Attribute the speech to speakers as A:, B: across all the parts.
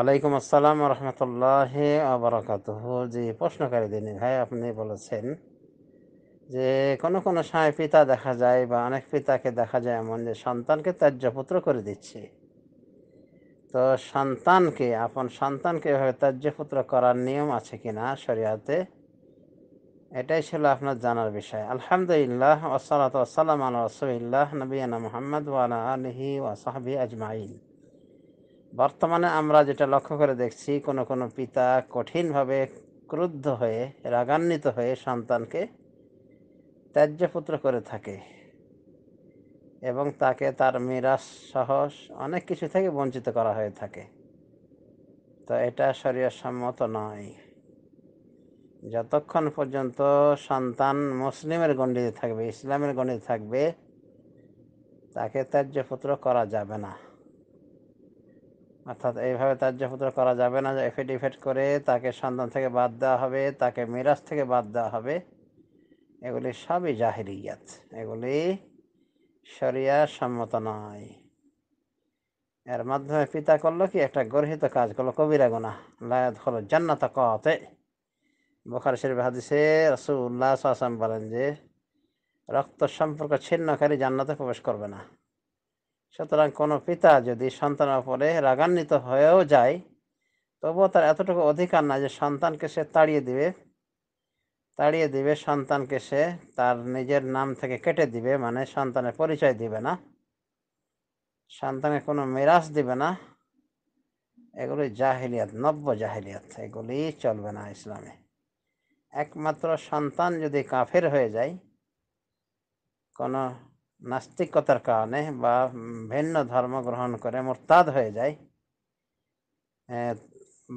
A: আলাইকুম আসসালাম রহমতুল্লাহ আবরকাত যে প্রশ্নকারী দিনী ভাই আপনি বলেছেন যে কোনো কোনো সময় পিতা দেখা যায় বা অনেক পিতাকে দেখা যায় এমন যে সন্তানকে ত্যাজ্যপুত্র করে দিচ্ছে তো সন্তানকে আপন সন্তানকে এভাবে ত্যাজ্যপুত্র করার নিয়ম আছে কিনা শরিয়াতে এটাই ছিল আপনার জানার বিষয় আলহামদুলিল্লাহ ওসালাত ওসালাম আল রসুল্লাহ নবীনা মোহাম্মদ ওয়ালা ওয়াসাহাবি আজমাইন বর্তমানে আমরা যেটা লক্ষ্য করে দেখছি কোনো কোনো পিতা কঠিনভাবে ক্রুদ্ধ হয়ে রাগান্বিত হয়ে সন্তানকে ত্যায্যপুত্র করে থাকে এবং তাকে তার মিরাজ সহস অনেক কিছু থেকে বঞ্চিত করা হয়ে থাকে তো এটা শরীর সম্মত নয় যতক্ষণ পর্যন্ত সন্তান মুসলিমের গণ্ডিতে থাকবে ইসলামের গণ্ডিতে থাকবে তাকে ত্যায্যপুত্র করা যাবে না অর্থাৎ এইভাবে ত্যায্যপুত্র করা যাবে না যে এফিডেভিট করে তাকে সন্তান থেকে বাদ দেওয়া হবে তাকে মিরাজ থেকে বাদ দেওয়া হবে এগুলি সবই জাহিরিয়াত এগুলি সরিয়া সম্মত নয় এর মাধ্যমে পিতা করলো কি একটা গর্হিত কাজ করলো কবিরা গোনা লায়াত হলো জান্নাত কতে বোখার শরীফ হাদিসে রসুল্লাহ আসলাম বলেন যে রক্ত সম্পর্ক ছিন্নকারী জান্নাতে প্রবেশ করবে না সুতরাং কোনো পিতা যদি সন্তানের উপরে রাগান্বিত হয়েও যায় তবুও তার এতটুকু অধিকার না যে সন্তানকে সে তাড়িয়ে দিবে তাড়িয়ে দিবে সন্তানকে সে তার নিজের নাম থেকে কেটে দিবে মানে সন্তানের পরিচয় দিবে না সন্তানে কোনো মেরাজ দিবে না এগুলি জাহিলিয়াত নব্য জাহিলিয়াত এগুলি চলবে না ইসলামে একমাত্র সন্তান যদি কাফের হয়ে যায় কোনো নাস্তিকতার কারণে বা ভিন্ন ধর্ম গ্রহণ করে মোরতাদ হয়ে যায়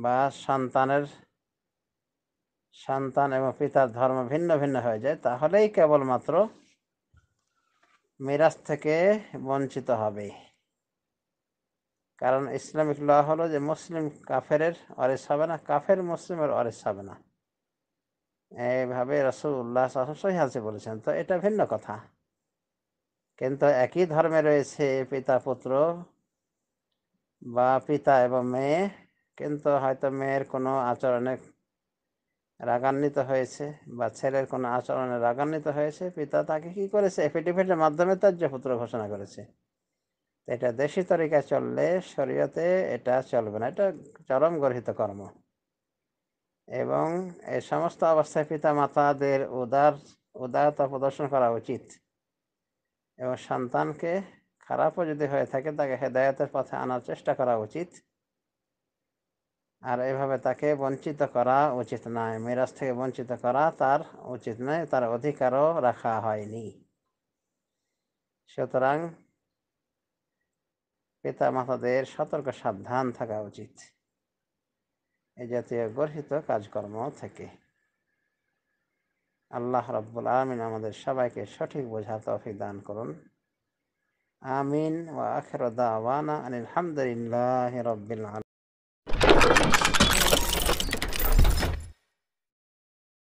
A: বা সন্তানের সন্তান এবং পিতার ধর্ম ভিন্ন ভিন্ন হয়ে যায় তাহলেই কেবলমাত্র মিরাজ থেকে বঞ্চিত হবে কারণ ইসলামিক ল হলো যে মুসলিম কাফের অরেস হবে না কাফের মুসলিমের অরেস হবে না এভাবে রসুল্লাহ সহি হাসি বলেছেন তো এটা ভিন্ন কথা কিন্তু একই ধর্মে রয়েছে পিতা পুত্র বা পিতা এবং মেয়ে কিন্তু হয়তো মেয়ের কোনো আচরণে রাগান্বিত হয়েছে বা ছেলের কোনো আচরণে রাগান্বিত হয়েছে পিতা তাকে কি করেছে এফিডেভিটের মাধ্যমে তার যে পুত্র ঘোষণা করেছে এটা দেশি তরিকা চললে শরীয়তে এটা চলবে না এটা চরম গর্হিত কর্ম এবং এই সমস্ত অবস্থায় পিতা মাতাদের উদার উদারতা প্রদর্শন করা উচিত এবং সন্তানকে খারাপও যদি হয়ে থাকে তাকে হেদায়তের পথে আনার চেষ্টা করা উচিত আর এভাবে তাকে বঞ্চিত করা উচিত নয় মিরাজ থেকে বঞ্চিত করা তার উচিত নয় তার অধিকারও রাখা হয়নি সুতরাং পিতা মাতাদের সতর্ক সাবধান থাকা উচিত এ জাতীয় গর্হিত কাজকর্ম থেকে আল্লাহ রব্বুল আমিন আমাদের সবাইকে সঠিক বোঝা তফি দান করুন আমিন ও আখের দাওয়ানা হামদুলিল্লাহ রব্বিল